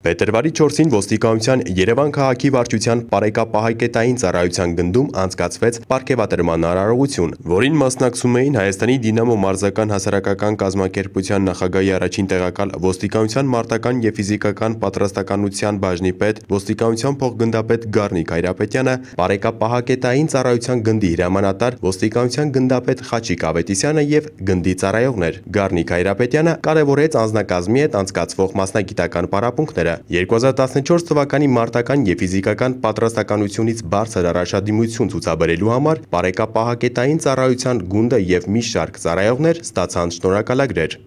Պետրվարի 4-ին ոստիկանության Երևան քաղաքի վարչության Պարեկապահակետային ծառայության գնդում անցկացվեց պարգևատրման արարողություն, որին մասնակցում էին Հայաստանի Դինամո մարզական հասարակական կազմակերպության նախագահի առաջին տեղակալ ոստիկանության մարտական եւ ֆիզիկական պատրաստականության բաժնի պետ, ոստիկանության փոխգնդապետ Գառնիկ Հայրապետյանը, Պարեկապահակետային ծառայության գնդի հրամանատար ոստիկանության գնդապետ Խաչիկ Ավետիսյանը եւ գնդի ծառայողներ։ Գառնիկ Հայրապետյանը կարևորեց անձնակազմի հետ անցկացվող մասնագիտական պարապմունքները ծրագրերը։ 2014 թվականի մարտական եւ ֆիզիկական պատրաստականությունից բարձր առաջադիմություն ցուցաբերելու համար Պարեկապահակետային ծառայության գունդը եւ մի շարք ծառայողներ ստացան շնորհակալագրեր։